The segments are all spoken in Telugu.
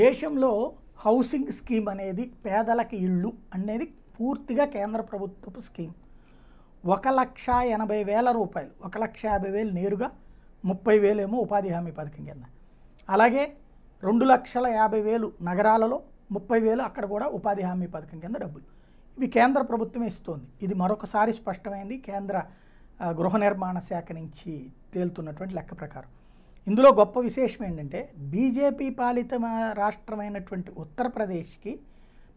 దేశంలో హౌసింగ్ స్కీమ్ అనేది పేదలకు ఇళ్ళు అనేది పూర్తిగా కేంద్ర ప్రభుత్వపు స్కీమ్ ఒక లక్ష ఎనభై వేల రూపాయలు ఒక లక్ష యాభై వేలు నేరుగా ముప్పై వేలేమో ఉపాధి హామీ పథకం కింద అలాగే రెండు లక్షల యాభై వేలు నగరాలలో ముప్పై వేలు అక్కడ కూడా ఉపాధి హామీ పథకం కింద డబ్బులు ఇవి కేంద్ర ప్రభుత్వమే ఇస్తోంది ఇది మరొకసారి స్పష్టమైంది కేంద్ర గృహ నిర్మాణ శాఖ నుంచి తేలుతున్నటువంటి లెక్క ప్రకారం ఇందులో గొప్ప విశేషం ఏంటంటే బీజేపీ పాలిత రాష్ట్రమైనటువంటి ఉత్తరప్రదేశ్కి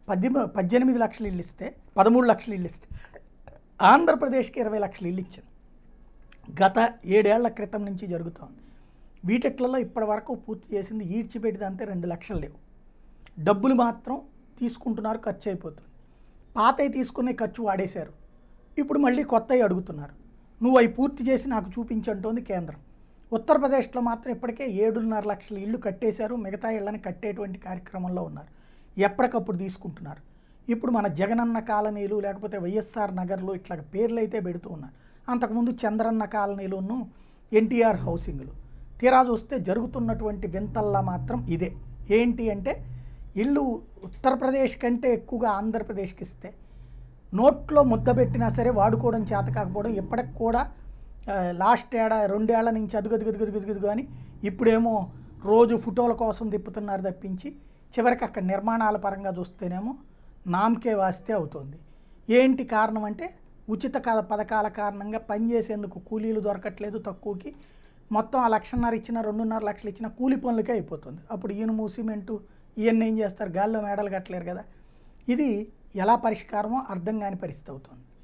పది పద్దెనిమిది లక్షలు ఇల్లు ఇస్తే పదమూడు లక్షలు ఇల్లు ఇస్తే ఆంధ్రప్రదేశ్కి ఇరవై లక్షలు ఇల్లు ఇచ్చింది గత ఏడేళ్ల క్రితం నుంచి జరుగుతోంది వీటిట్లలో ఇప్పటి వరకు పూర్తి చేసింది ఈడ్చిపెట్టిదంతే రెండు లక్షలు లేవు డబ్బులు మాత్రం తీసుకుంటున్నారు ఖర్చు అయిపోతుంది పాతవి తీసుకునే ఖర్చు వాడేశారు ఇప్పుడు మళ్ళీ కొత్తవి అడుగుతున్నారు నువ్వు అవి పూర్తి చేసి నాకు చూపించంటోంది కేంద్రం ఉత్తరప్రదేశ్లో మాత్రం ఇప్పటికే ఏడున్నర లక్షల ఇళ్ళు కట్టేశారు మిగతా ఇళ్ళని కట్టేటువంటి కార్యక్రమంలో ఉన్నారు ఎప్పటికప్పుడు తీసుకుంటున్నారు ఇప్పుడు మన జగనన్న కాలనీలు లేకపోతే వైఎస్ఆర్ నగర్లు ఇట్లా పేర్లు అయితే పెడుతూ ఉన్నారు అంతకుముందు చంద్రన్న కాలనీలును ఎన్టీఆర్ హౌసింగ్లు తీరా చూస్తే జరుగుతున్నటువంటి వింతల్లా మాత్రం ఇదే ఏంటి అంటే ఇల్లు ఉత్తరప్రదేశ్ కంటే ఎక్కువగా ఆంధ్రప్రదేశ్కి ఇస్తే నోట్లో ముద్ద పెట్టినా సరే వాడుకోవడం చేత కాకపోవడం ఇప్పటికి కూడా లాస్ట్ ఏడా రెండేళ్ల నుంచి అదుగు అని ఇప్పుడేమో రోజు ఫోటోల కోసం తిప్పుతున్నారు తప్పించి చివరికి అక్కడ నిర్మాణాల పరంగా చూస్తేనేమో నామకే వాస్తే అవుతుంది ఏంటి కారణం అంటే ఉచిత కథ పథకాల కారణంగా పనిచేసేందుకు కూలీలు దొరకట్లేదు తక్కువకి మొత్తం ఆ లక్షన్నర ఇచ్చిన రెండున్నర లక్షలు ఇచ్చిన కూలి పనులకే అయిపోతుంది అప్పుడు ఇనుము సిమెంటు ఈయన ఏం చేస్తారు గాల్లో మేడలు కట్టలేరు కదా ఇది ఎలా పరిష్కారమో అర్థం కాని పరిస్థితి అవుతుంది